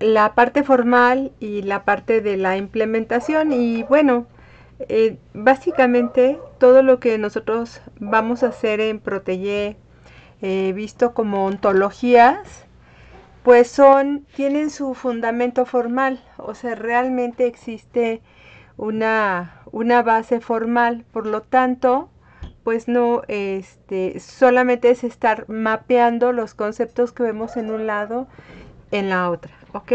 la parte formal y la parte de la implementación y bueno, eh, básicamente todo lo que nosotros vamos a hacer en Protege eh, visto como ontologías, pues son, tienen su fundamento formal, o sea, realmente existe una, una base formal, por lo tanto, pues no, este, solamente es estar mapeando los conceptos que vemos en un lado en la otra. ¿ok?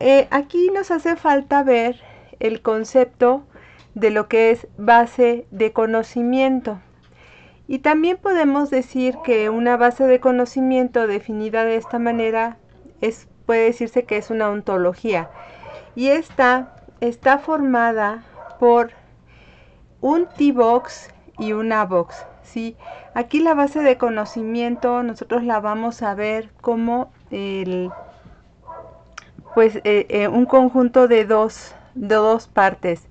Eh, aquí nos hace falta ver el concepto de lo que es base de conocimiento. Y también podemos decir que una base de conocimiento definida de esta manera es, puede decirse que es una ontología. Y esta está formada por un T-box y una box. ¿sí? Aquí la base de conocimiento nosotros la vamos a ver como el pues eh, eh, un conjunto de dos, de dos partes,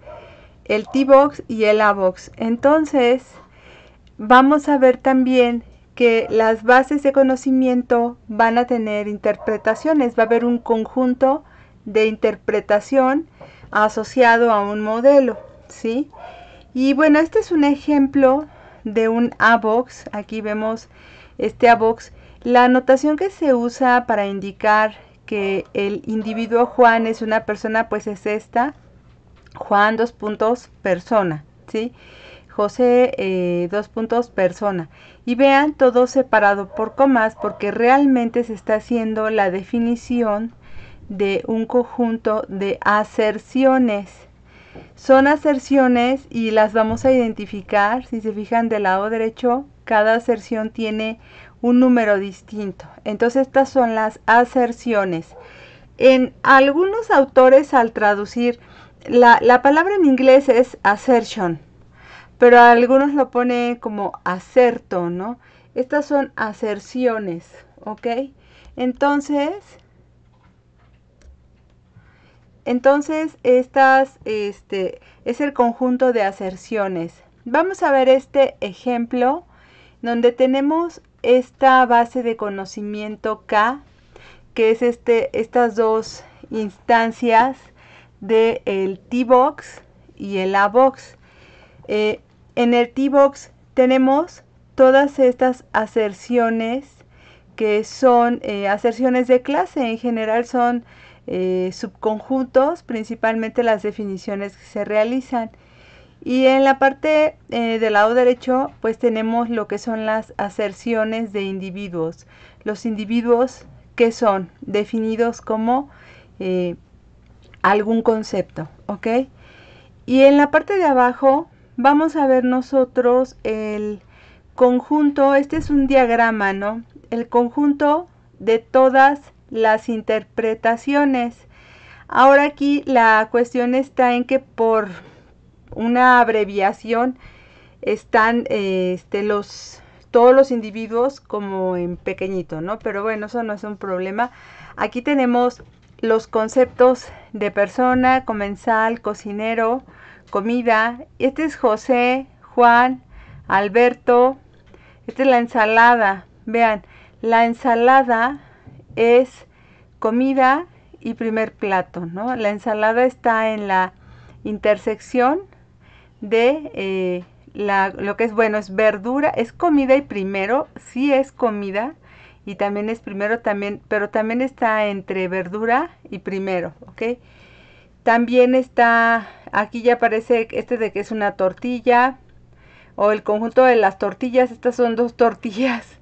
el T-box y el A-box. Entonces, vamos a ver también que las bases de conocimiento van a tener interpretaciones, va a haber un conjunto de interpretación asociado a un modelo, ¿sí? Y bueno, este es un ejemplo de un A-box, aquí vemos este A-box. La anotación que se usa para indicar que el individuo Juan es una persona, pues es esta, Juan dos puntos persona, ¿sí? José eh, dos puntos persona. Y vean todo separado por comas porque realmente se está haciendo la definición de un conjunto de aserciones. Son aserciones y las vamos a identificar. Si se fijan del lado derecho, cada aserción tiene un número distinto. Entonces estas son las aserciones. En algunos autores al traducir, la, palabra en inglés es assertion, pero algunos lo pone como acerto, ¿no? Estas son aserciones, ¿ok? Entonces, entonces estas, este, es el conjunto de aserciones. Vamos a ver este ejemplo donde tenemos esta base de conocimiento K, que es este, estas dos instancias del T-Box y el A-Box. Eh, en el T-Box tenemos todas estas aserciones que son eh, aserciones de clase, en general son eh, subconjuntos, principalmente las definiciones que se realizan. Y en la parte eh, del lado derecho, pues tenemos lo que son las aserciones de individuos. Los individuos que son definidos como eh, algún concepto, ¿ok? Y en la parte de abajo vamos a ver nosotros el conjunto, este es un diagrama, ¿no? El conjunto de todas las interpretaciones. Ahora aquí la cuestión está en que por una abreviación están eh, este, los, todos los individuos como en pequeñito, ¿no? Pero bueno, eso no es un problema. Aquí tenemos los conceptos de persona, comensal, cocinero, comida. Este es José, Juan, Alberto. Esta es la ensalada. Vean, la ensalada es comida y primer plato, ¿no? La ensalada está en la intersección de eh, lo que es bueno, es verdura, es comida y primero, si es comida y también es primero también, pero también está entre verdura y primero, ¿ok? También está, aquí ya aparece este de que es una tortilla o el conjunto de las tortillas, estas son dos tortillas.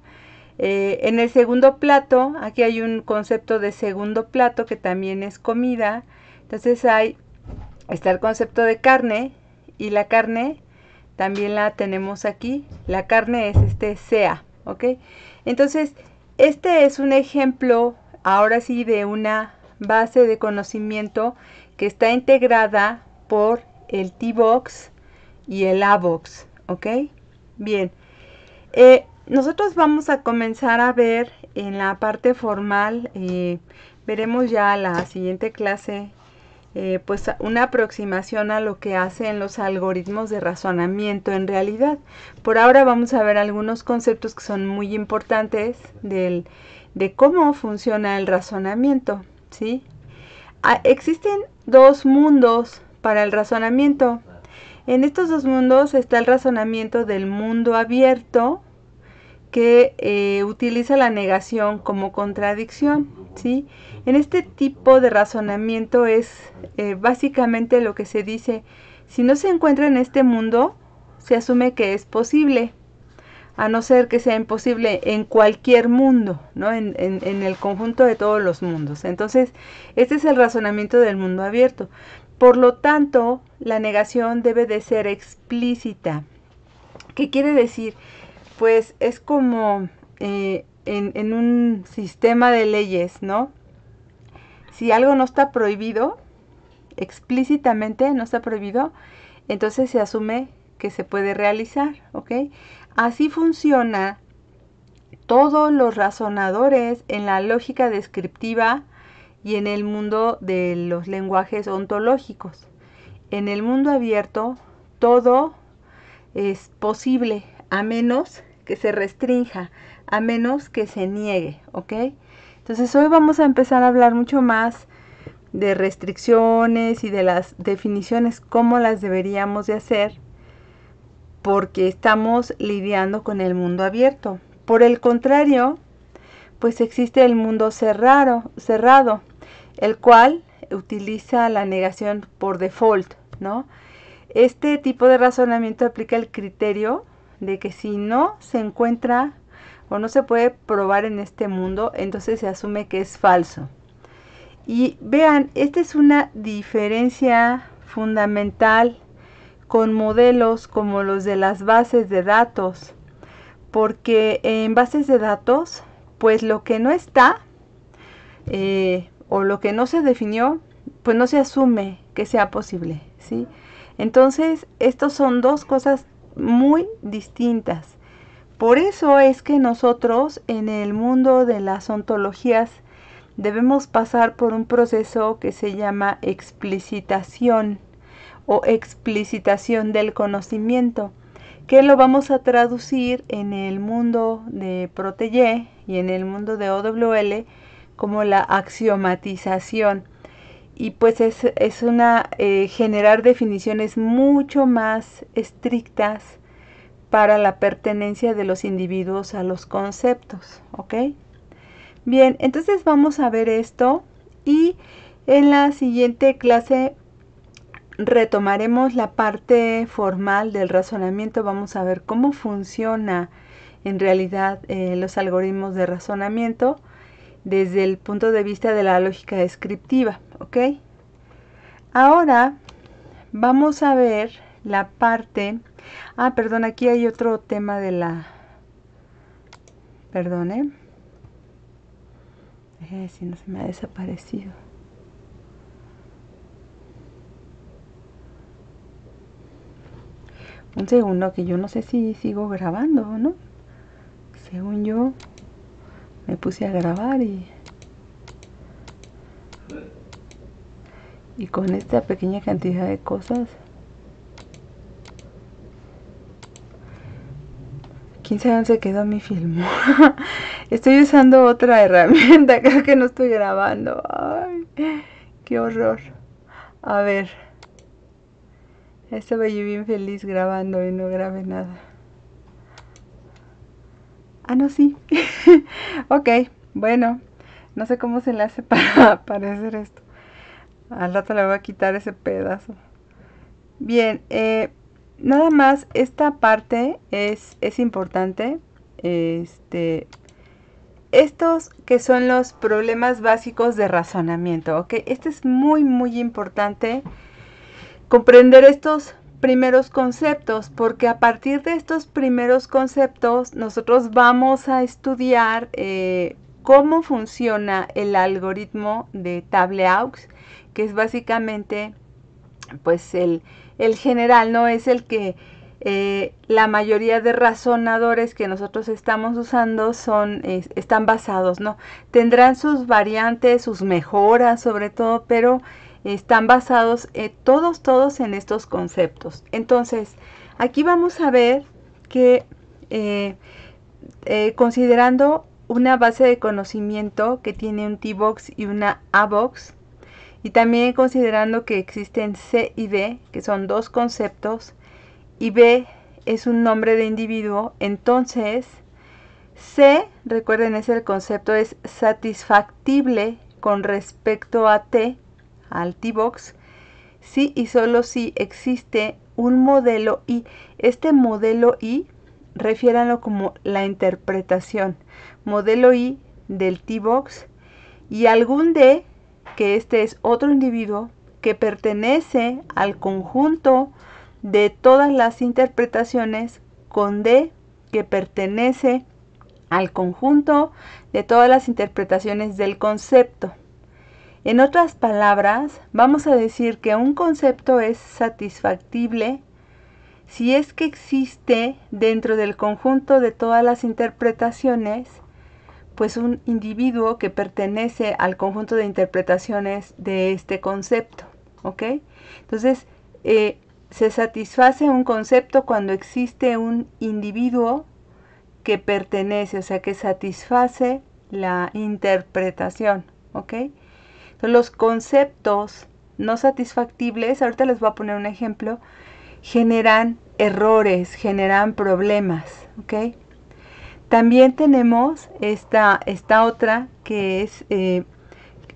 Eh, en el segundo plato, aquí hay un concepto de segundo plato que también es comida. Entonces hay, está el concepto de carne, y la carne también la tenemos aquí. La carne es este sea, ¿ok? Entonces, este es un ejemplo, ahora sí, de una base de conocimiento que está integrada por el T-Box y el A-Box, ¿ok? Bien, eh, nosotros vamos a comenzar a ver en la parte formal, eh, veremos ya la siguiente clase eh, pues una aproximación a lo que hacen los algoritmos de razonamiento en realidad. Por ahora vamos a ver algunos conceptos que son muy importantes de cómo funciona el razonamiento. ¿sí? Ah, existen dos mundos para el razonamiento. En estos dos mundos está el razonamiento del mundo abierto que eh, utiliza la negación como contradicción ¿sí? En este tipo de razonamiento es eh, básicamente lo que se dice, si no se encuentra en este mundo, se asume que es posible, a no ser que sea imposible en cualquier mundo, ¿no? En, el conjunto de todos los mundos. Entonces, este es el razonamiento del mundo abierto. Por lo tanto, la negación debe de ser explícita. ¿Qué quiere decir? Pues es como eh, en, un sistema de leyes, ¿no? Si algo no está prohibido, explícitamente no está prohibido, entonces se asume que se puede realizar, ¿ok? Así funciona todos los razonadores en la lógica descriptiva y en el mundo de los lenguajes ontológicos. En el mundo abierto todo es posible a menos que se restrinja a menos que se niegue, ¿ok? Entonces hoy vamos a empezar a hablar mucho más de restricciones y de las definiciones, cómo las deberíamos de hacer, porque estamos lidiando con el mundo abierto. Por el contrario, pues existe el mundo cerrado, cerrado el cual utiliza la negación por default, ¿no? Este tipo de razonamiento aplica el criterio de que si no se encuentra o no se puede probar en este mundo, entonces se asume que es falso. Y vean, esta es una diferencia fundamental con modelos como los de las bases de datos, porque en bases de datos, pues lo que no está eh, o lo que no se definió, pues no se asume que sea posible, ¿sí? Entonces, estos son dos cosas muy distintas. Por eso es que nosotros en el mundo de las ontologías debemos pasar por un proceso que se llama explicitación o explicitación del conocimiento, que lo vamos a traducir en el mundo de Protege y en el mundo de OWL como la axiomatización. Y pues es, una eh, generar definiciones mucho más estrictas para la pertenencia de los individuos a los conceptos. ¿Ok? Bien, entonces vamos a ver esto y en la siguiente clase retomaremos la parte formal del razonamiento. Vamos a ver cómo funciona en realidad eh, los algoritmos de razonamiento desde el punto de vista de la lógica descriptiva. ¿Ok? Ahora vamos a ver la parte Ah, perdón, aquí hay otro tema de la... Perdón, ¿eh? ¿eh? si no se me ha desaparecido. Un segundo, que yo no sé si sigo grabando o no. Según yo, me puse a grabar y... Y con esta pequeña cantidad de cosas... 15 años se quedó mi film. estoy usando otra herramienta, creo que no estoy grabando. Ay, qué horror. A ver. Estaba yo bien feliz grabando y no grabé nada. Ah, no, sí. ok, bueno. No sé cómo se le hace para aparecer esto. Al rato le voy a quitar ese pedazo. Bien, eh, nada más, esta parte es, es importante. Este, estos que son los problemas básicos de razonamiento, ¿ok? Este es muy, muy importante comprender estos primeros conceptos, porque a partir de estos primeros conceptos nosotros vamos a estudiar eh, cómo funciona el algoritmo de Tableaux, que es básicamente pues el, el general, no es el que eh, la mayoría de razonadores que nosotros estamos usando son, están basados, ¿no? Tendrán sus variantes, sus mejoras sobre todo, pero están basados eh, todos, todos en estos conceptos. Entonces, aquí vamos a ver que eh, considerando una base de conocimiento que tiene un T-Box y una A-Box, y también considerando que existen C y B, que son dos conceptos, y B es un nombre de individuo, entonces C, recuerden, es el concepto, es satisfactible con respecto a T, al T-Box, si y solo si existe un modelo I. Este modelo I, refiéranlo como la interpretación. Modelo I del T-Box y algún D que este es otro individuo que pertenece al conjunto de todas las interpretaciones con D que pertenece al conjunto de todas las interpretaciones del concepto. En otras palabras, vamos a decir que un concepto es satisfactible si es que existe dentro del conjunto de todas las interpretaciones pues un individuo que pertenece al conjunto de interpretaciones de este concepto. ¿Ok? Entonces, eh, se satisface un concepto cuando existe un individuo que pertenece, o sea, que satisface la interpretación, ¿ok? los conceptos no satisfactibles, ahorita les voy a poner un ejemplo, generan errores, generan problemas, ¿ok? También tenemos esta, esta otra que es eh,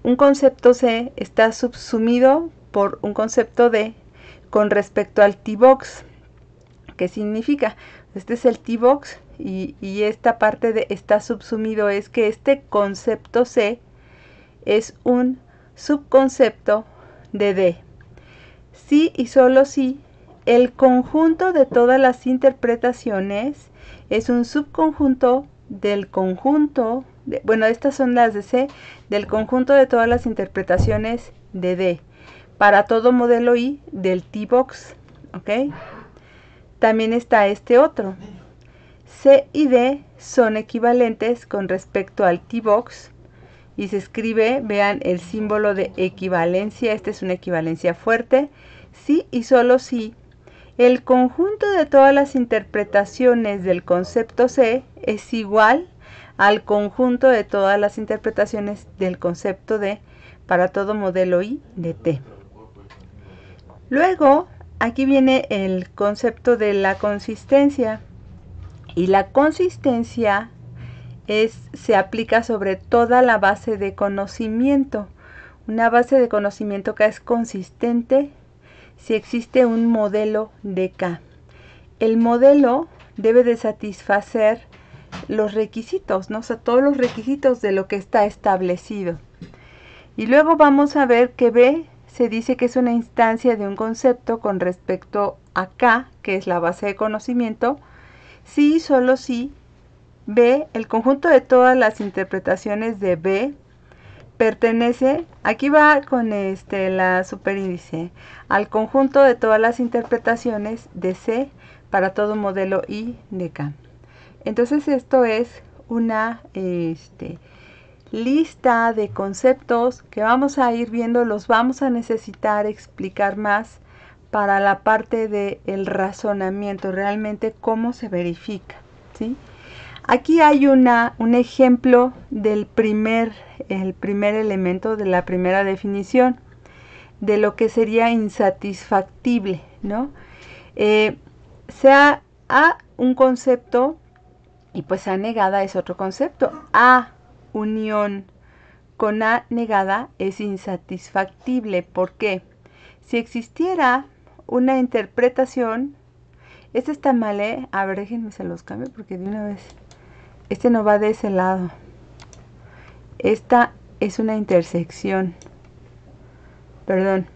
un concepto C está subsumido por un concepto D con respecto al T-Box. ¿Qué significa? Este es el T-Box y, y, esta parte de está subsumido es que este concepto C es un subconcepto de D. Sí y solo si el conjunto de todas las interpretaciones es un subconjunto del conjunto, de, bueno, estas son las de C, del conjunto de todas las interpretaciones de D para todo modelo I del T-Box, ¿ok? También está este otro. C y D son equivalentes con respecto al T-Box y se escribe, vean, el símbolo de equivalencia, esta es una equivalencia fuerte, sí y solo si sí, el conjunto de todas las interpretaciones del concepto C es igual al conjunto de todas las interpretaciones del concepto D para todo modelo I de T. Luego, aquí viene el concepto de la consistencia. Y la consistencia es, se aplica sobre toda la base de conocimiento. Una base de conocimiento que es consistente si existe un modelo de K. El modelo debe de satisfacer los requisitos, ¿no? O sea, todos los requisitos de lo que está establecido. Y luego vamos a ver que B se dice que es una instancia de un concepto con respecto a K, que es la base de conocimiento, si y solo si B, el conjunto de todas las interpretaciones de B pertenece, aquí va con este, la superíndice, al conjunto de todas las interpretaciones de C para todo modelo I de K. Entonces esto es una este, lista de conceptos que vamos a ir viendo, los vamos a necesitar explicar más para la parte del razonamiento, realmente cómo se verifica, ¿sí? Aquí hay una, un ejemplo del primer, el primer elemento de la primera definición, de lo que sería insatisfactible, ¿no? Eh, sea A un concepto y pues A negada es otro concepto. A unión con A negada es insatisfactible. ¿Por qué? Si existiera una interpretación, este está mal, ¿eh? A ver, déjenme se los cambio porque de una vez este no va de ese lado esta es una intersección perdón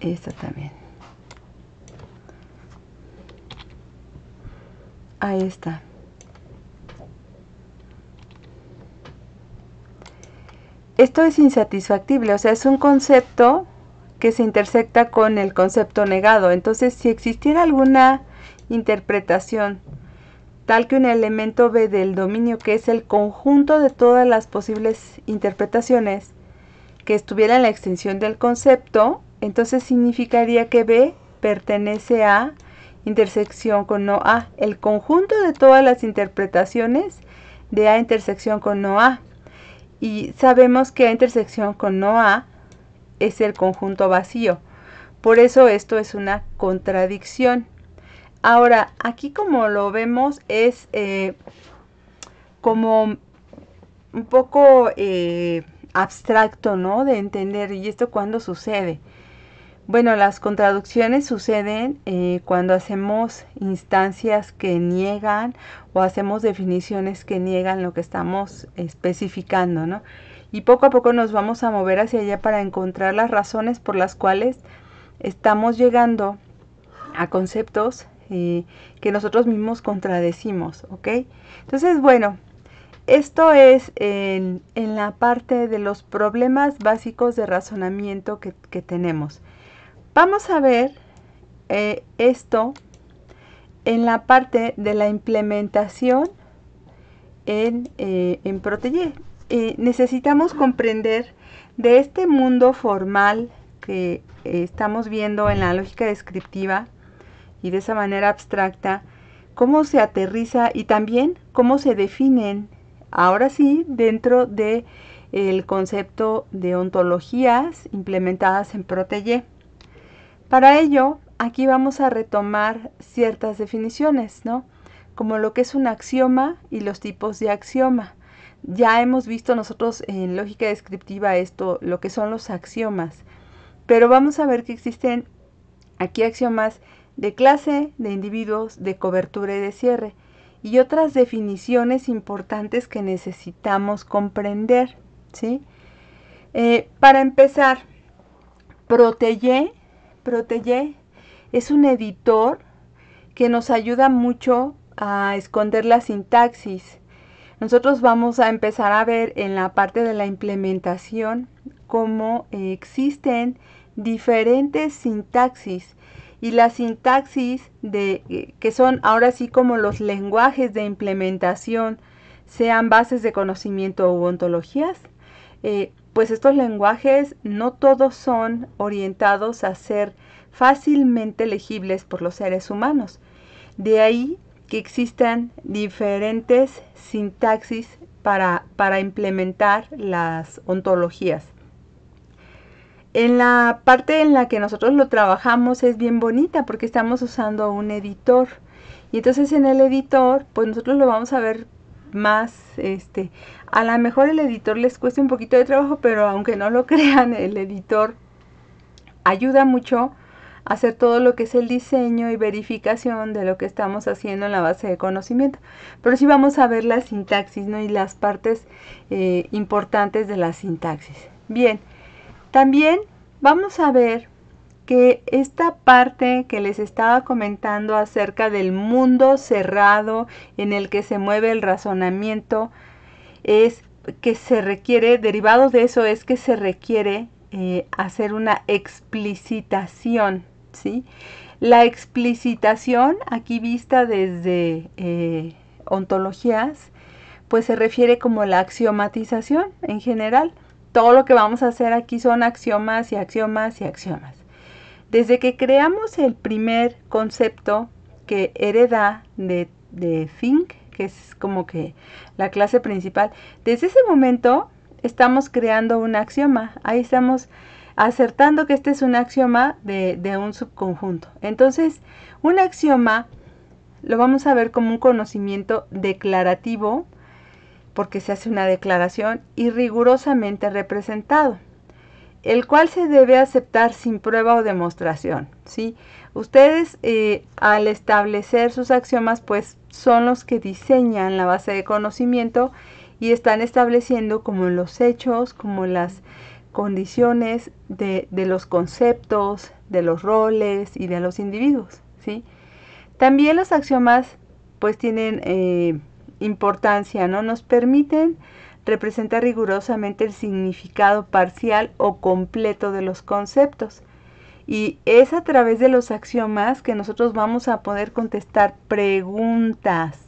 esta también ahí está esto es insatisfactible o sea es un concepto que se intersecta con el concepto negado. Entonces, si existiera alguna interpretación tal que un elemento B del dominio, que es el conjunto de todas las posibles interpretaciones, que estuviera en la extensión del concepto, entonces significaría que B pertenece a intersección con no A, el conjunto de todas las interpretaciones de A intersección con no A. Y sabemos que A intersección con no A es el conjunto vacío. Por eso esto es una contradicción. Ahora, aquí como lo vemos es eh, como un poco eh, abstracto, ¿no? De entender, ¿y esto cuándo sucede? Bueno, las contradicciones suceden eh, cuando hacemos instancias que niegan o hacemos definiciones que niegan lo que estamos especificando, ¿no? y poco a poco nos vamos a mover hacia allá para encontrar las razones por las cuales estamos llegando a conceptos eh, que nosotros mismos contradecimos, ¿ok? Entonces, bueno, esto es en, la parte de los problemas básicos de razonamiento que, tenemos. Vamos a ver eh, esto en la parte de la implementación en, eh, en Protege. Eh, necesitamos comprender de este mundo formal que eh, estamos viendo en la lógica descriptiva y de esa manera abstracta, cómo se aterriza y también cómo se definen, ahora sí, dentro de el concepto de ontologías implementadas en Protege. Para ello, aquí vamos a retomar ciertas definiciones, ¿no? Como lo que es un axioma y los tipos de axioma. Ya hemos visto nosotros en lógica descriptiva esto, lo que son los axiomas, pero vamos a ver que existen aquí axiomas de clase, de individuos, de cobertura y de cierre, y otras definiciones importantes que necesitamos comprender. ¿sí? Eh, para empezar, Protege, Protege es un editor que nos ayuda mucho a esconder la sintaxis nosotros vamos a empezar a ver en la parte de la implementación cómo eh, existen diferentes sintaxis y las sintaxis de eh, que son ahora sí como los lenguajes de implementación sean bases de conocimiento u ontologías eh, pues estos lenguajes no todos son orientados a ser fácilmente legibles por los seres humanos de ahí que existan diferentes sintaxis para, implementar las ontologías. En la parte en la que nosotros lo trabajamos es bien bonita porque estamos usando un editor. Y entonces en el editor, pues nosotros lo vamos a ver más, este, a lo mejor el editor les cuesta un poquito de trabajo, pero aunque no lo crean, el editor ayuda mucho hacer todo lo que es el diseño y verificación de lo que estamos haciendo en la base de conocimiento. Pero sí vamos a ver la sintaxis ¿no? y las partes eh, importantes de la sintaxis. Bien, también vamos a ver que esta parte que les estaba comentando acerca del mundo cerrado en el que se mueve el razonamiento es que se requiere, derivado de eso es que se requiere eh, hacer una explicitación, ¿sí? La explicitación, aquí vista desde eh, ontologías, pues se refiere como la axiomatización en general. Todo lo que vamos a hacer aquí son axiomas y axiomas y axiomas. Desde que creamos el primer concepto que hereda de, de Fink, que es como que la clase principal, desde ese momento estamos creando un axioma. Ahí estamos acertando que este es un axioma de, un subconjunto. Entonces, un axioma lo vamos a ver como un conocimiento declarativo, porque se hace una declaración, y rigurosamente representado, el cual se debe aceptar sin prueba o demostración. ¿sí? Ustedes eh, al establecer sus axiomas, pues son los que diseñan la base de conocimiento y están estableciendo como los hechos, como las condiciones de, los conceptos, de los roles y de los individuos. ¿sí? También los axiomas pues tienen eh, importancia, ¿no? Nos permiten representar rigurosamente el significado parcial o completo de los conceptos. Y es a través de los axiomas que nosotros vamos a poder contestar preguntas.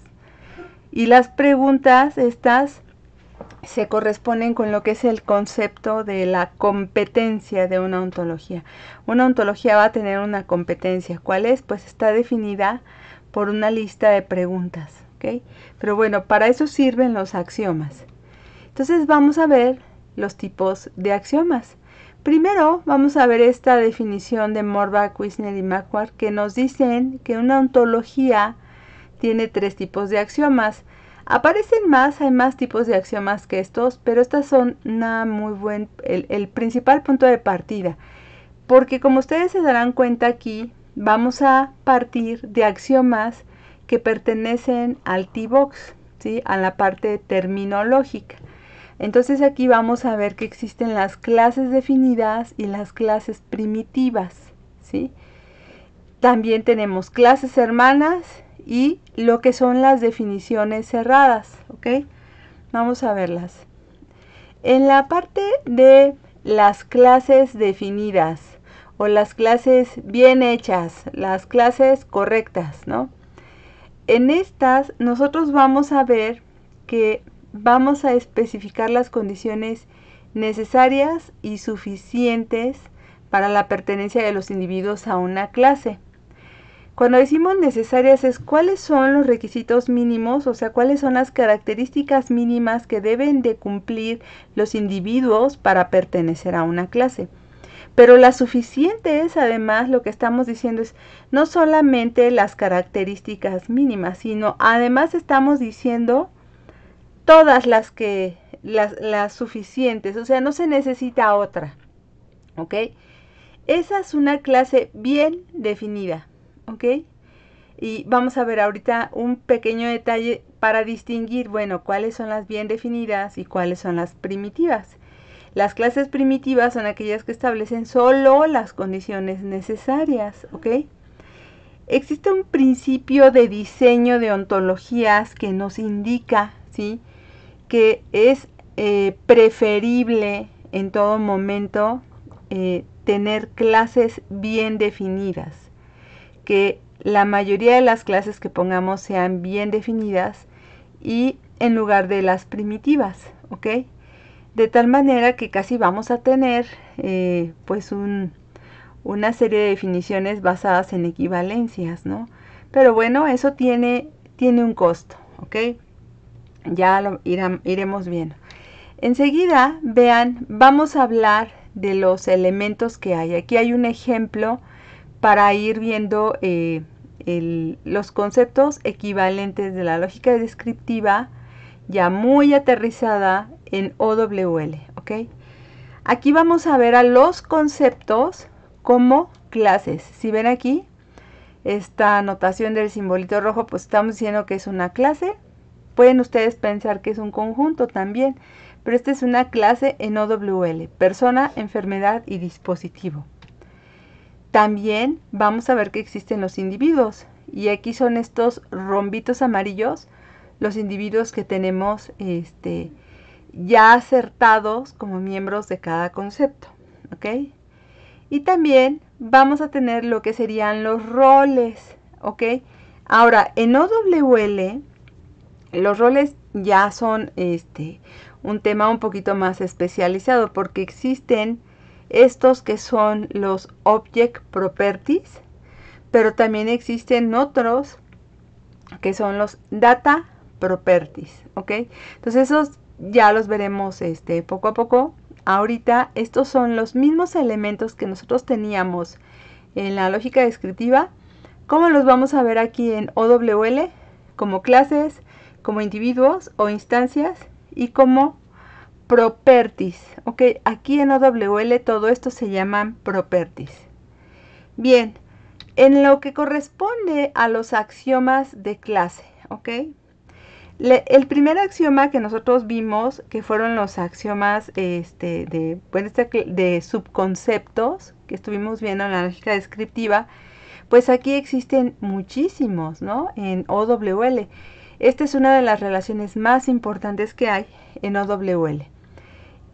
Y las preguntas estas se corresponden con lo que es el concepto de la competencia de una ontología. Una ontología va a tener una competencia. ¿Cuál es? Pues está definida por una lista de preguntas. Pero bueno, para eso sirven los axiomas. Entonces vamos a ver los tipos de axiomas. Primero vamos a ver esta definición de Morbach, Wisner y Macquart que nos dicen que una ontología tiene tres tipos de axiomas. Aparecen más, hay más tipos de axiomas que estos, pero estas son una muy buen, el, principal punto de partida. Porque como ustedes se darán cuenta aquí, vamos a partir de axiomas que pertenecen al T-box, ¿sí? a la parte terminológica. Entonces aquí vamos a ver que existen las clases definidas y las clases primitivas, ¿sí? También tenemos clases hermanas y lo que son las definiciones cerradas, ¿ok? Vamos a verlas. En la parte de las clases definidas o las clases bien hechas, las clases correctas, ¿no? En estas nosotros vamos a ver que vamos a especificar las condiciones necesarias y suficientes para la pertenencia de los individuos a una clase. Cuando decimos necesarias es cuáles son los requisitos mínimos, o sea, cuáles son las características mínimas que deben de cumplir los individuos para pertenecer a una clase. Pero la suficiente es además lo que estamos diciendo es no solamente las características mínimas, sino además estamos diciendo todas las que las, las suficientes, o sea, no se necesita otra. ¿Ok? Esa es una clase bien definida y vamos a ver ahorita un pequeño detalle para distinguir, bueno, cuáles son las bien definidas y cuáles son las primitivas. Las clases primitivas son aquellas que establecen solo las condiciones necesarias, ¿ok? Existe un principio de diseño de ontologías que nos indica, ¿sí? Que es eh, preferible en todo momento eh, tener clases bien definidas que la mayoría de las clases que pongamos sean bien definidas y en lugar de las primitivas, ¿ok? De tal manera que casi vamos a tener eh, pues una serie de definiciones basadas en equivalencias, ¿no? Pero bueno, eso tiene, tiene un costo, ¿ok? Ya lo iremos viendo. Enseguida, vean, vamos a hablar de los elementos que hay. Aquí hay un ejemplo para ir viendo eh, los conceptos equivalentes de la lógica descriptiva ya muy aterrizada en OWL, ¿ok? Aquí vamos a ver a los conceptos como clases. Si ven aquí, esta anotación del simbolito rojo, pues estamos diciendo que es una clase. Pueden ustedes pensar que es un conjunto también, pero esta es una clase en OWL, persona, enfermedad y dispositivo. También vamos a ver que existen los individuos y aquí son estos rombitos amarillos los individuos que tenemos este, ya acertados como miembros de cada concepto. ¿Ok? Y también vamos a tener lo que serían los roles. ¿Ok? Ahora, en OWL, los roles ya son este, un tema un poquito más especializado porque existen estos que son los Object Properties, pero también existen otros que son los Data Properties, ¿ok? Entonces esos ya los veremos este, poco a poco. Ahorita estos son los mismos elementos que nosotros teníamos en la lógica descriptiva, como los vamos a ver aquí en OWL, como clases, como individuos o instancias y como properties. Ok, aquí en OWL todo esto se llaman properties. Bien, en lo que corresponde a los axiomas de clase, ok. el primer axioma que nosotros vimos, que fueron los axiomas este, pues, de, de subconceptos, que estuvimos viendo en la lógica descriptiva, pues aquí existen muchísimos, ¿no? En OWL. Esta es una de las relaciones más importantes que hay en OWL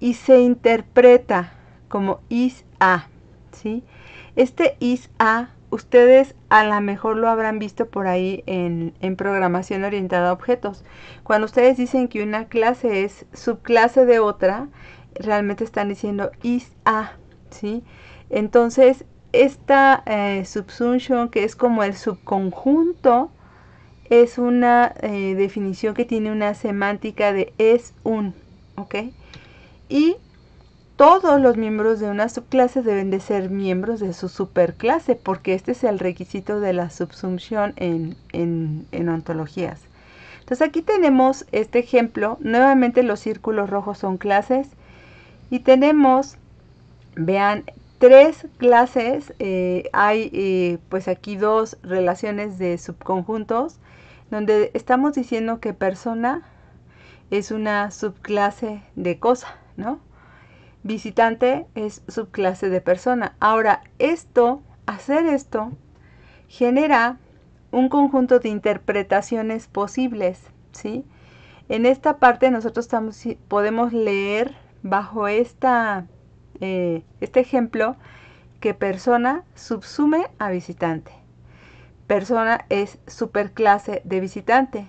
y se interpreta como is a, ¿sí? Este is a, ustedes a lo mejor lo habrán visto por ahí en, programación orientada a objetos. Cuando ustedes dicen que una clase es subclase de otra, realmente están diciendo is a, ¿sí? Entonces, esta eh, subsunción, que es como el subconjunto, es una eh, definición que tiene una semántica de es un, ¿ok? y todos los miembros de una subclase deben de ser miembros de su superclase, porque este es el requisito de la subsunción en, en, ontologías. Entonces aquí tenemos este ejemplo, nuevamente los círculos rojos son clases y tenemos, vean, tres clases, eh, hay eh, pues aquí dos relaciones de subconjuntos, donde estamos diciendo que persona es una subclase de cosa. ¿no? Visitante es subclase de persona. Ahora, esto, hacer esto, genera un conjunto de interpretaciones posibles, ¿sí? En esta parte nosotros podemos leer bajo esta, eh, este ejemplo que persona subsume a visitante. Persona es superclase de visitante.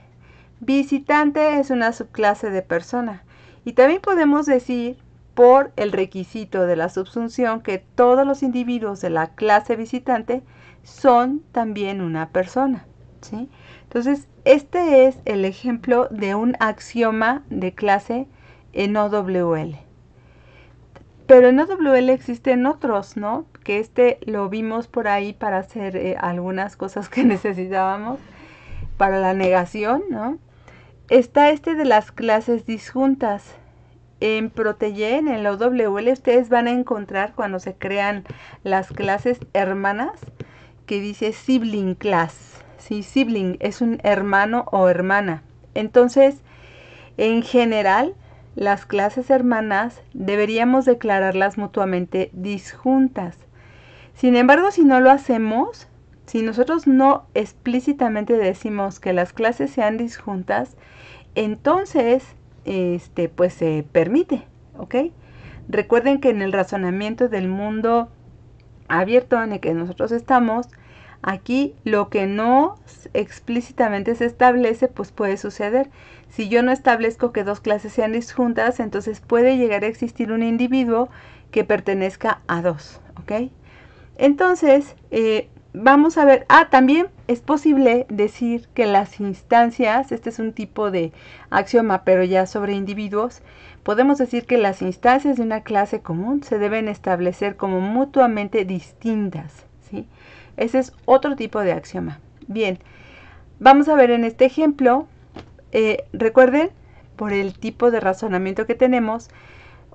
Visitante es una subclase de persona. Y también podemos decir por el requisito de la subsunción que todos los individuos de la clase visitante son también una persona. ¿sí? Entonces, este es el ejemplo de un axioma de clase en OWL. Pero en OWL existen otros, ¿no? Que este lo vimos por ahí para hacer eh, algunas cosas que necesitábamos para la negación, ¿no? está este de las clases disjuntas. En Protegen, en la UWL, ustedes van a encontrar cuando se crean las clases hermanas que dice sibling class. Sí, sibling es un hermano o hermana. Entonces, en general, las clases hermanas deberíamos declararlas mutuamente disjuntas. Sin embargo, si no lo hacemos, si nosotros no explícitamente decimos que las clases sean disjuntas, entonces este, pues se permite, ¿ok? Recuerden que en el razonamiento del mundo abierto en el que nosotros estamos, aquí lo que no explícitamente se establece, pues puede suceder. Si yo no establezco que dos clases sean disjuntas, entonces puede llegar a existir un individuo que pertenezca a dos, ¿ok? Entonces, eh, vamos a ver, ah, también es posible decir que las instancias, este es un tipo de axioma, pero ya sobre individuos, podemos decir que las instancias de una clase común se deben establecer como mutuamente distintas, ¿sí? Ese es otro tipo de axioma. Bien, vamos a ver en este ejemplo, eh, recuerden, por el tipo de razonamiento que tenemos,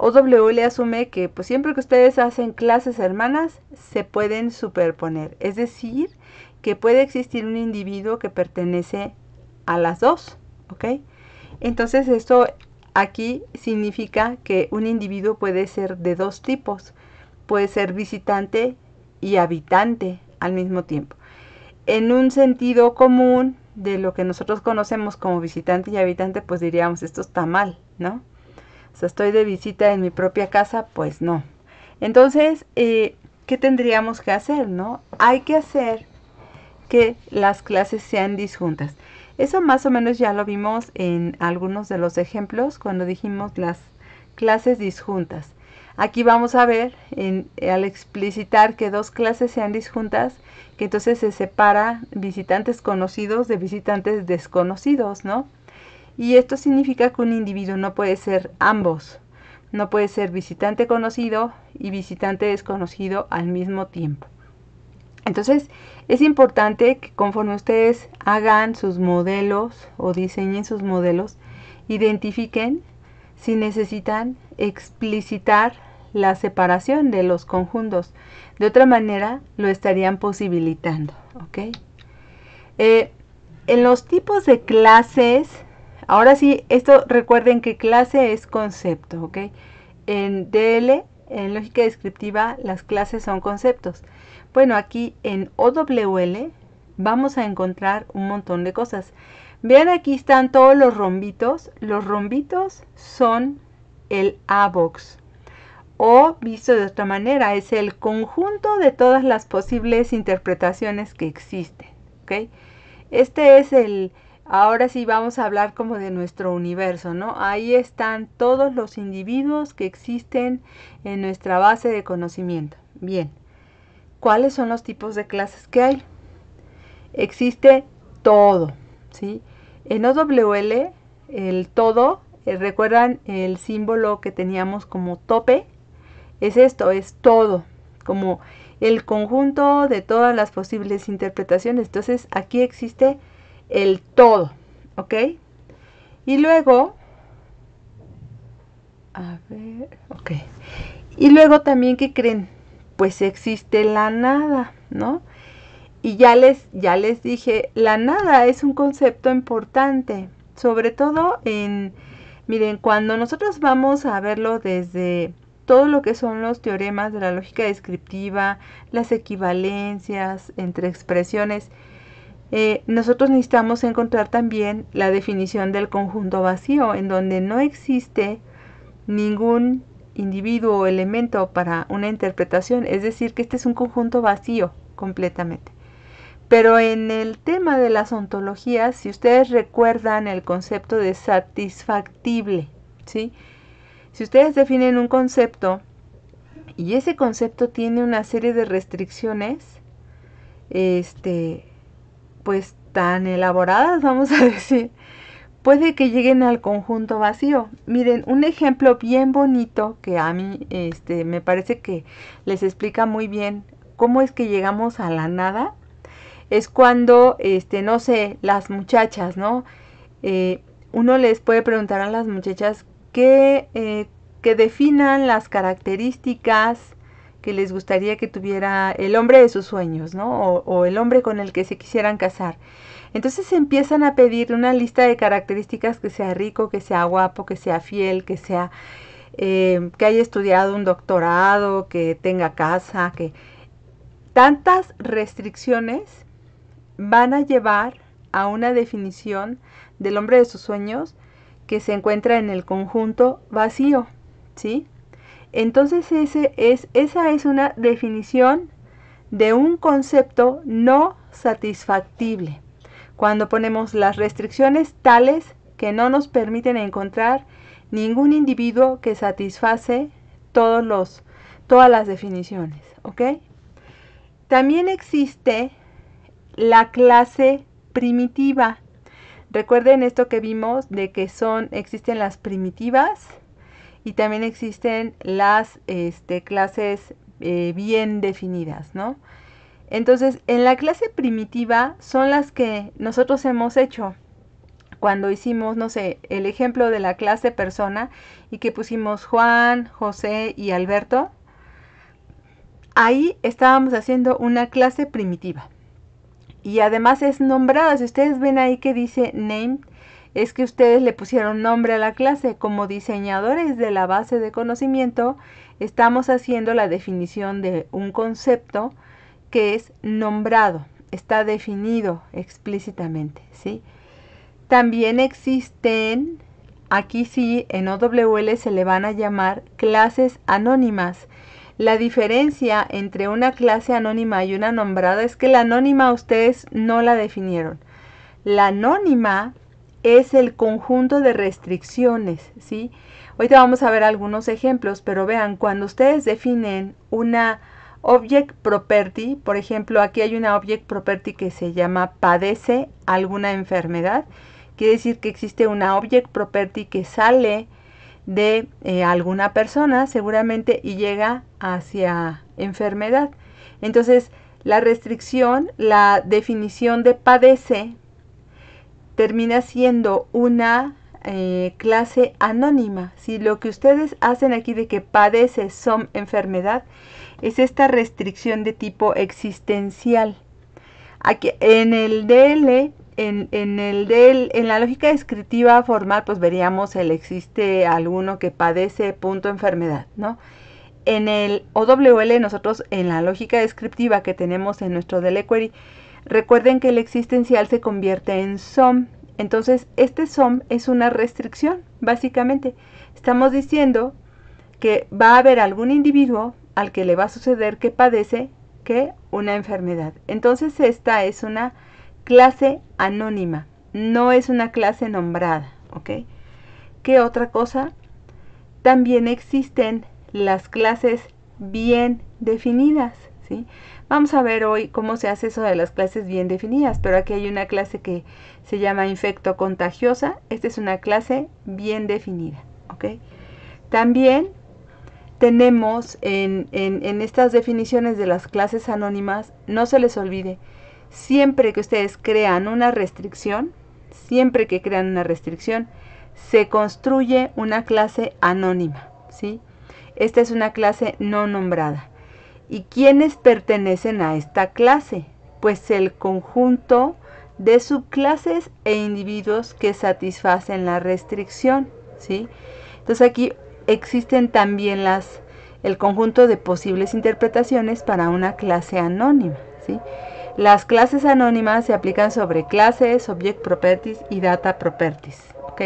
OW le asume que pues siempre que ustedes hacen clases hermanas se pueden superponer, es decir, que puede existir un individuo que pertenece a las dos, ¿ok? Entonces esto aquí significa que un individuo puede ser de dos tipos, puede ser visitante y habitante al mismo tiempo. En un sentido común de lo que nosotros conocemos como visitante y habitante, pues diríamos esto está mal, ¿no? estoy de visita en mi propia casa, pues no. Entonces, eh, ¿qué tendríamos que hacer, no? Hay que hacer que las clases sean disjuntas. Eso más o menos ya lo vimos en algunos de los ejemplos cuando dijimos las clases disjuntas. Aquí vamos a ver, al explicitar que dos clases sean disjuntas, que entonces se separa visitantes conocidos de visitantes desconocidos, ¿no? Y esto significa que un individuo no puede ser ambos, no puede ser visitante conocido y visitante desconocido al mismo tiempo. Entonces, es importante que conforme ustedes hagan sus modelos o diseñen sus modelos, identifiquen si necesitan explicitar la separación de los conjuntos. De otra manera, lo estarían posibilitando. Eh, en los tipos de clases Ahora sí, esto recuerden que clase es concepto, ¿ok? En DL, en lógica descriptiva, las clases son conceptos. Bueno, aquí en OWL vamos a encontrar un montón de cosas. Vean aquí están todos los rombitos. Los rombitos son el A-box. O visto de otra manera, es el conjunto de todas las posibles interpretaciones que existen. ¿ok? Este es el, ahora sí vamos a hablar como de nuestro universo, ¿no? Ahí están todos los individuos que existen en nuestra base de conocimiento. Bien, ¿cuáles son los tipos de clases que hay? Existe todo, ¿sí? En OWL, el todo, eh, recuerdan el símbolo que teníamos como tope, es esto, es todo, como el conjunto de todas las posibles interpretaciones. Entonces, aquí existe el todo, ¿ok? Y luego, a ver, ok. Y luego también, ¿qué creen? Pues existe la nada, ¿no? Y ya les, ya les dije, la nada es un concepto importante, sobre todo en, miren, cuando nosotros vamos a verlo desde todo lo que son los teoremas de la lógica descriptiva, las equivalencias entre expresiones, eh, nosotros necesitamos encontrar también la definición del conjunto vacío, en donde no existe ningún individuo o elemento para una interpretación, es decir, que este es un conjunto vacío completamente. Pero en el tema de las ontologías, si ustedes recuerdan el concepto de satisfactible, ¿sí? Si ustedes definen un concepto y ese concepto tiene una serie de restricciones, este, pues tan elaboradas, vamos a decir, puede que lleguen al conjunto vacío. Miren, un ejemplo bien bonito que a mí este, me parece que les explica muy bien cómo es que llegamos a la nada, es cuando, este, no sé, las muchachas, ¿no? Eh, uno les puede preguntar a las muchachas que, eh, que definan las características que les gustaría que tuviera el hombre de sus sueños, ¿no? O, el hombre con el que se quisieran casar. Entonces empiezan a pedir una lista de características que sea rico, que sea guapo, que sea fiel, que sea eh, que haya estudiado un doctorado, que tenga casa, que tantas restricciones van a llevar a una definición del hombre de sus sueños que se encuentra en el conjunto vacío, ¿sí? Entonces es, esa es una definición de un concepto no satisfactible. Cuando ponemos las restricciones tales que no nos permiten encontrar ningún individuo que satisface todos los, todas las definiciones. También existe la clase primitiva. Recuerden esto que vimos de que son, existen las primitivas y también existen las este, clases eh, bien definidas, ¿no? Entonces, en la clase primitiva son las que nosotros hemos hecho cuando hicimos, no sé, el ejemplo de la clase persona y que pusimos Juan, José y Alberto. Ahí estábamos haciendo una clase primitiva. Y además es nombrada. Si ustedes ven ahí que dice name, es que ustedes le pusieron nombre a la clase. Como diseñadores de la base de conocimiento, estamos haciendo la definición de un concepto que es nombrado, está definido explícitamente, ¿sí? También existen, aquí sí, en OWL se le van a llamar clases anónimas. La diferencia entre una clase anónima y una nombrada es que la anónima ustedes no la definieron. La anónima es el conjunto de restricciones, ¿sí? Ahorita vamos a ver algunos ejemplos, pero vean, cuando ustedes definen una object property, por ejemplo, aquí hay una object property que se llama padece alguna enfermedad, quiere decir que existe una object property que sale de eh, alguna persona seguramente y llega hacia enfermedad. Entonces, la restricción, la definición de padece termina siendo una eh, clase anónima. Si lo que ustedes hacen aquí de que padece son enfermedad es esta restricción de tipo existencial. Aquí, en el DL, en, en el en la lógica descriptiva formal, pues veríamos el existe alguno que padece punto enfermedad, ¿no? En el OWL, nosotros en la lógica descriptiva que tenemos en nuestro DL Query, Recuerden que el existencial se convierte en SOM. Entonces, este SOM es una restricción, básicamente. Estamos diciendo que va a haber algún individuo al que le va a suceder que padece que una enfermedad. Entonces, esta es una clase anónima, no es una clase nombrada, ¿ok? ¿Qué otra cosa? También existen las clases bien definidas, ¿sí? Vamos a ver hoy cómo se hace eso de las clases bien definidas, pero aquí hay una clase que se llama infecto contagiosa. Esta es una clase bien definida, ¿ok? También tenemos en, estas definiciones de las clases anónimas, no se les olvide, siempre que ustedes crean una restricción, siempre que crean una restricción, se construye una clase anónima, ¿sí? Esta es una clase no nombrada y quiénes pertenecen a esta clase, pues el conjunto de subclases e individuos que satisfacen la restricción, ¿sí? Entonces aquí existen también las el conjunto de posibles interpretaciones para una clase anónima, ¿sí? Las clases anónimas se aplican sobre clases, object properties y data properties, ¿ok?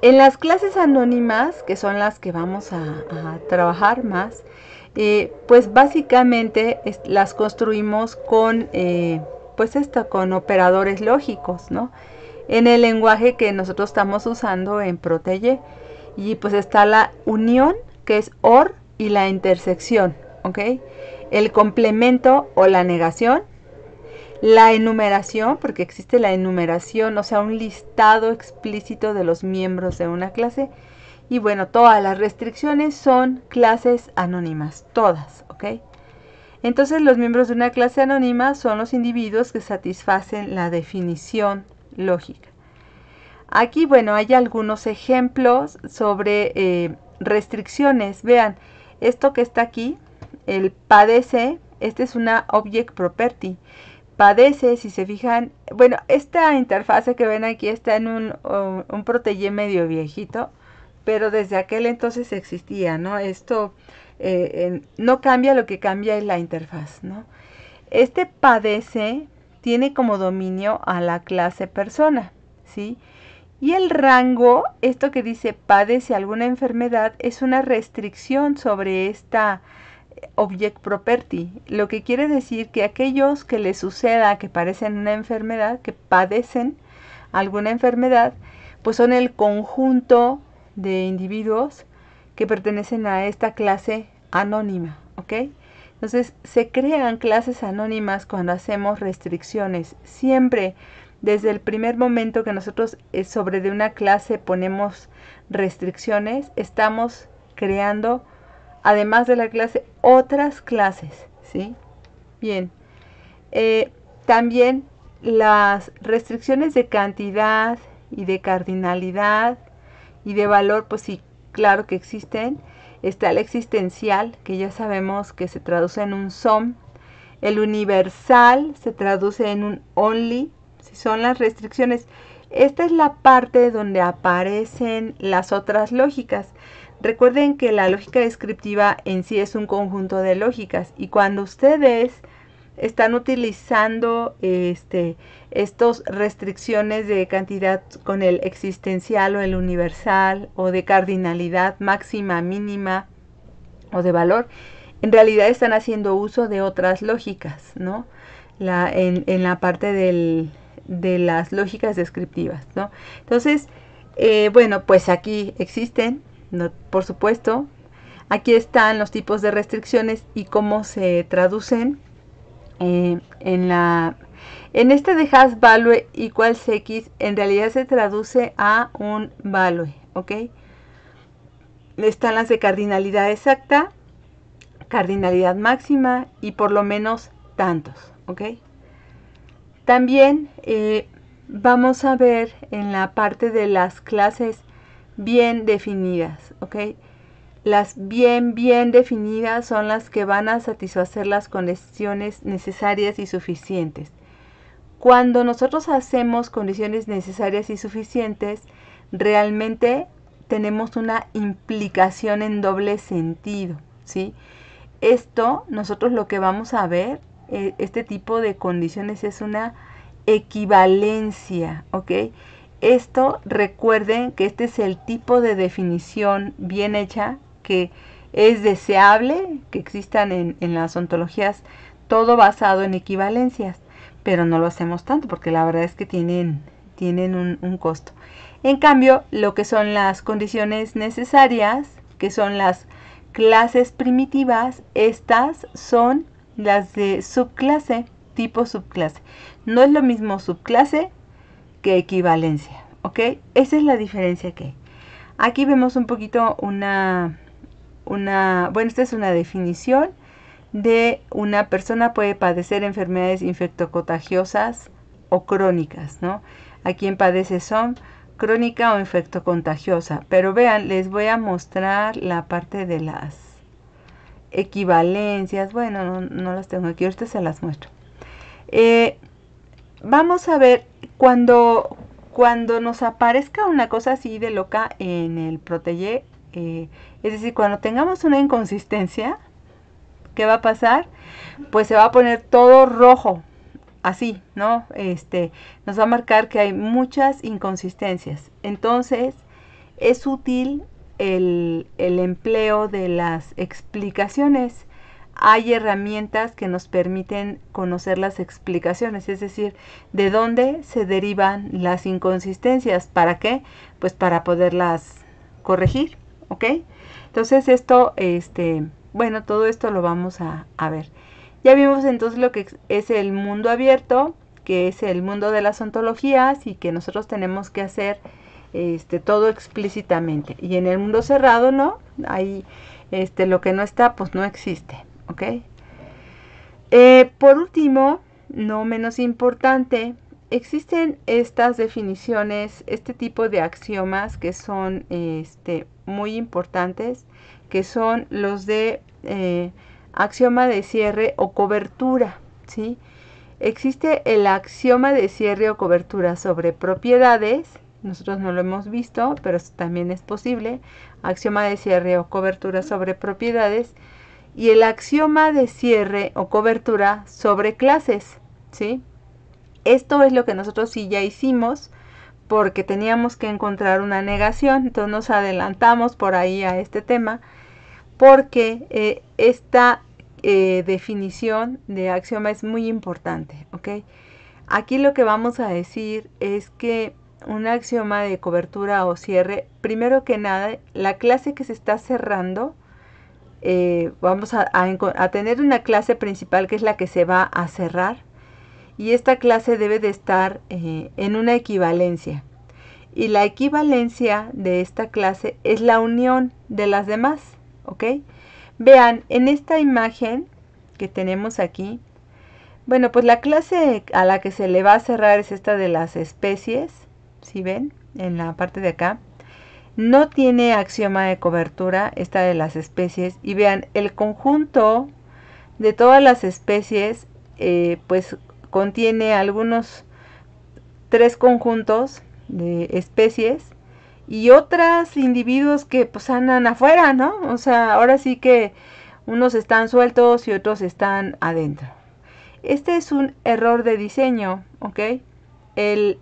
En las clases anónimas, que son las que vamos a, a trabajar más, eh, pues básicamente las construimos con, eh, pues con operadores lógicos, ¿no? En el lenguaje que nosotros estamos usando en Protege. Y pues está la unión, que es OR, y la intersección, El complemento o la negación, la enumeración, porque existe la enumeración, o sea, un listado explícito de los miembros de una clase, y bueno, todas las restricciones son clases anónimas, todas, ¿ok? Entonces los miembros de una clase anónima son los individuos que satisfacen la definición lógica. Aquí, bueno, hay algunos ejemplos sobre eh, restricciones. Vean, esto que está aquí, el padece, este es una object property. Padece, si se fijan, bueno, esta interfase que ven aquí está en un, un, protege medio viejito pero desde aquel entonces existía, ¿no? Esto eh, no cambia, lo que cambia es la interfaz, ¿no? Este padece tiene como dominio a la clase persona, ¿sí? Y el rango, esto que dice padece alguna enfermedad, es una restricción sobre esta eh, object property, lo que quiere decir que aquellos que le suceda que parecen una enfermedad, que padecen alguna enfermedad, pues son el conjunto de individuos que pertenecen a esta clase anónima, ¿ok? Entonces, se crean clases anónimas cuando hacemos restricciones. Siempre, desde el primer momento que nosotros eh, sobre de una clase ponemos restricciones, estamos creando, además de la clase, otras clases, ¿sí? Bien. Eh, también las restricciones de cantidad y de cardinalidad y de valor, pues sí, claro que existen. Está el existencial, que ya sabemos que se traduce en un SOM. El universal se traduce en un only, si son las restricciones. Esta es la parte donde aparecen las otras lógicas. Recuerden que la lógica descriptiva en sí es un conjunto de lógicas y cuando ustedes están utilizando este, estas restricciones de cantidad con el existencial o el universal o de cardinalidad máxima, mínima o de valor, en realidad están haciendo uso de otras lógicas, ¿no? La, en, en, la parte del, de las lógicas descriptivas, ¿no? Entonces, eh, bueno, pues aquí existen, por supuesto, aquí están los tipos de restricciones y cómo se traducen eh, en la en este de has value equals x en realidad se traduce a un value, ¿ok? Están las de cardinalidad exacta, cardinalidad máxima y por lo menos tantos, ¿ok? También eh, vamos a ver en la parte de las clases bien definidas, ¿ok? Las bien, bien definidas son las que van a satisfacer las condiciones necesarias y suficientes. Cuando nosotros hacemos condiciones necesarias y suficientes, realmente tenemos una implicación en doble sentido, ¿sí? Esto, nosotros lo que vamos a ver, e, este tipo de condiciones es una equivalencia, Esto recuerden que este es el tipo de definición bien hecha que es deseable que existan en, las ontologías todo basado en equivalencias, pero no lo hacemos tanto porque la verdad es que tienen, tienen un, un costo. En cambio, lo que son las condiciones necesarias, que son las clases primitivas, estas son las de subclase, tipo subclase. No es lo mismo subclase que equivalencia, ¿ok? Esa es la diferencia que hay. Aquí vemos un poquito una una, bueno, esta es una definición de una persona puede padecer enfermedades infectocontagiosas o crónicas, ¿no? A quien padece son crónica o infectocontagiosa. Pero vean, les voy a mostrar la parte de las equivalencias. Bueno, no, las tengo aquí, ahorita se las muestro. Eh, vamos a ver cuando, cuando nos aparezca una cosa así de loca en el protege eh, es decir, cuando tengamos una inconsistencia, ¿qué va a pasar? Pues se va a poner todo rojo, así, ¿no? Este, nos va a marcar que hay muchas inconsistencias. Entonces, es útil el, el empleo de las explicaciones. Hay herramientas que nos permiten conocer las explicaciones, es decir, de dónde se derivan las inconsistencias. ¿Para qué? Pues para poderlas corregir. ¿Ok? Entonces esto, este, bueno, todo esto lo vamos a, ver. Ya vimos entonces lo que es el mundo abierto, que es el mundo de las ontologías y que nosotros tenemos que hacer este, todo explícitamente. Y en el mundo cerrado, ¿no? Ahí este, lo que no está, pues no existe, ¿ok? Eh, por último, no menos importante, existen estas definiciones, este tipo de axiomas que son este, muy importantes que son los de eh, axioma de cierre o cobertura, ¿sí? Existe el axioma de cierre o cobertura sobre propiedades, nosotros no lo hemos visto, pero también es posible, axioma de cierre o cobertura sobre propiedades, y el axioma de cierre o cobertura sobre clases, ¿sí? Esto es lo que nosotros sí ya hicimos, porque teníamos que encontrar una negación, entonces nos adelantamos por ahí a este tema, porque eh, esta eh, definición de axioma es muy importante, ¿ok? Aquí lo que vamos a decir es que un axioma de cobertura o cierre, primero que nada, la clase que se está cerrando, eh, vamos a tener una clase principal que es la que se va a cerrar, y esta clase debe de estar eh, en una equivalencia. Y la equivalencia de esta clase es la unión de las demás, ¿ok? Vean, en esta imagen que tenemos aquí, bueno, pues la clase a la que se le va a cerrar es esta de las especies, si ven? En la parte de acá. No tiene axioma de cobertura esta de las especies y vean, el conjunto de todas las especies eh, pues contiene algunos tres conjuntos de especies y otros individuos que pues andan afuera, ¿no? O sea, ahora sí que unos están sueltos y otros están adentro. Este es un error de diseño, ¿ok? El,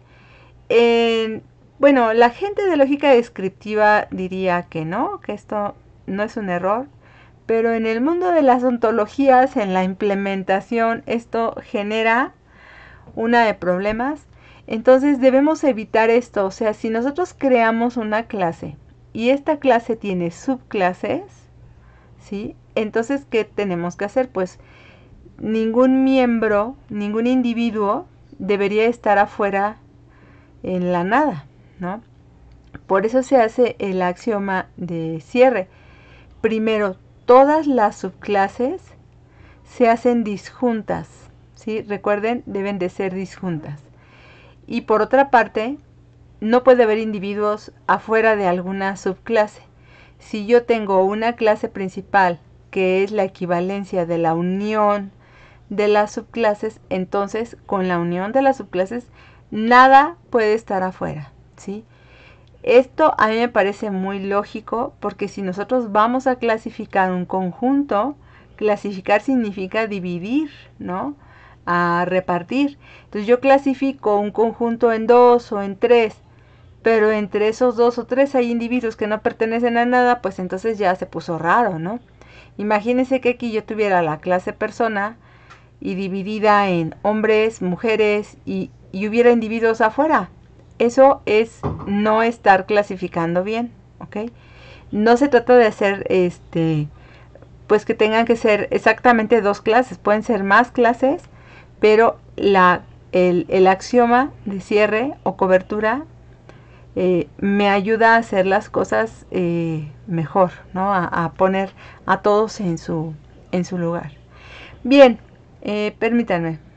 bueno, la gente de lógica descriptiva diría que no, que esto no es un error, pero en el mundo de las ontologías, en la implementación, esto genera una de problemas. Entonces debemos evitar esto, o sea, si nosotros creamos una clase y esta clase tiene subclases, ¿sí? Entonces, ¿qué tenemos que hacer? Pues ningún miembro, ningún individuo debería estar afuera en la nada, ¿no? Por eso se hace el axioma de cierre. Primero, todas las subclases se hacen disjuntas ¿sí? Recuerden, deben de ser disjuntas. Y por otra parte, no puede haber individuos afuera de alguna subclase. Si yo tengo una clase principal que es la equivalencia de la unión de las subclases, entonces con la unión de las subclases nada puede estar afuera, ¿sí? Esto a mí me parece muy lógico porque si nosotros vamos a clasificar un conjunto, clasificar significa dividir, ¿no? a repartir. Entonces yo clasifico un conjunto en dos o en tres, pero entre esos dos o tres hay individuos que no pertenecen a nada, pues entonces ya se puso raro, ¿no? Imagínense que aquí yo tuviera la clase persona y dividida en hombres, mujeres y, y hubiera individuos afuera. Eso es no estar clasificando bien, ¿ok? No se trata de hacer este pues que tengan que ser exactamente dos clases, pueden ser más clases pero el, axioma de cierre o cobertura eh, me ayuda a hacer las cosas eh, mejor, ¿no? A, poner a todos en su, en su lugar. Bien, eh, permítanme.